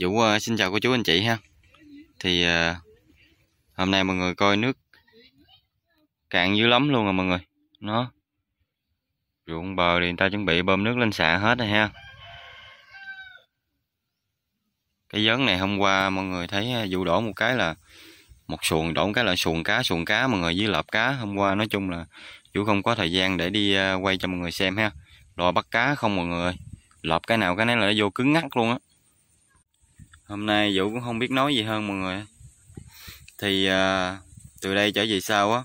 Vũ ờ, xin chào cô chú anh chị ha Thì ờ, hôm nay mọi người coi nước cạn dữ lắm luôn rồi à mọi người Nó ruộng bờ thì người ta chuẩn bị bơm nước lên xạ hết rồi ha Cái giớn này hôm qua mọi người thấy ờ, Vũ đổ một cái là một xuồng đổ một cái là xuồng cá xuồng cá mọi người với lợp cá hôm qua nói chung là Vũ không có thời gian để đi quay cho mọi người xem ha Lò bắt cá không mọi người Lợp cái nào cái nấy là nó vô cứng ngắt luôn á hôm nay vũ cũng không biết nói gì hơn mọi người thì à, từ đây trở về sau á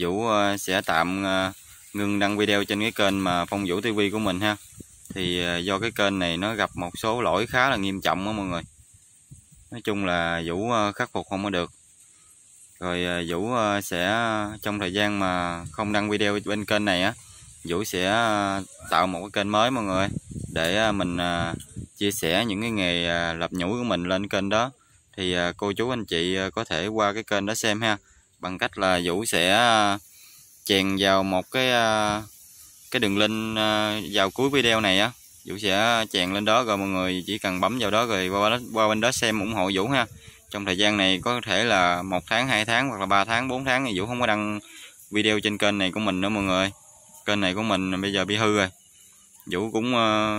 vũ à, sẽ tạm à, ngưng đăng video trên cái kênh mà phong vũ tv của mình ha thì à, do cái kênh này nó gặp một số lỗi khá là nghiêm trọng á mọi người nói chung là vũ à, khắc phục không có được rồi à, vũ à, sẽ à, trong thời gian mà không đăng video bên kênh này á vũ sẽ à, tạo một cái kênh mới mọi người để à, mình chia sẻ những cái nghề à, lập nhũ của mình lên kênh đó thì à, cô chú anh chị à, có thể qua cái kênh đó xem ha bằng cách là Vũ sẽ chèn vào một cái cái đường link vào cuối video này á Vũ sẽ chèn lên đó rồi mọi người chỉ cần bấm vào đó rồi qua, qua bên đó xem ủng hộ Vũ ha trong thời gian này có thể là một tháng hai tháng hoặc là 3 tháng 4 tháng thì Vũ không có đăng video trên kênh này của mình nữa mọi người kênh này của mình bây giờ bị hư rồi Vũ cũng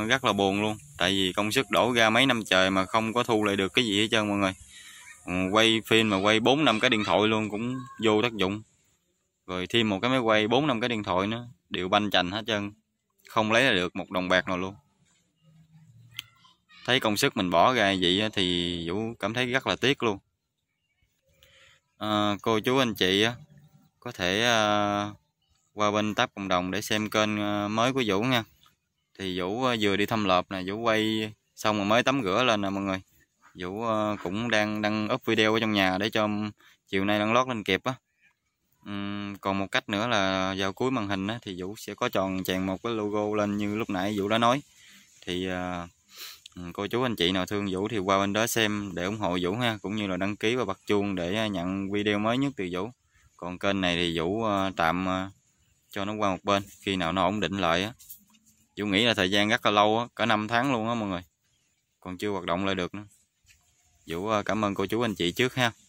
rất là buồn luôn tại vì công sức đổ ra mấy năm trời mà không có thu lại được cái gì hết trơn mọi người ừ, quay phim mà quay bốn năm cái điện thoại luôn cũng vô tác dụng rồi thêm một cái máy quay bốn năm cái điện thoại nữa đều banh chành hết trơn không lấy được một đồng bạc nào luôn thấy công sức mình bỏ ra vậy thì vũ cảm thấy rất là tiếc luôn à, cô chú anh chị có thể ờ, qua bên tab cộng đồng để xem kênh ờ, mới của vũ nha thì vũ ờ, vừa đi thăm lợp nè vũ quay xong rồi mới tắm rửa lên nè mọi người vũ ờ, cũng đang đăng up video ở trong nhà để cho chiều nay đăng lót lên kịp á còn một cách nữa là vào cuối màn hình á, thì vũ sẽ có tròn chèn một cái logo lên như lúc nãy vũ đã nói thì ờ, cô chú anh chị nào thương vũ thì qua bên đó xem để ủng hộ vũ ha cũng như là đăng ký và bật chuông để nhận video mới nhất từ vũ còn kênh này thì vũ tạm cho nó qua một bên khi nào nó ổn định lại á Vũ nghĩ là thời gian rất là lâu á, cả năm tháng luôn á mọi người. Còn chưa hoạt động lại được nữa. Vũ ờ, cảm ơn cô chú anh chị trước ha.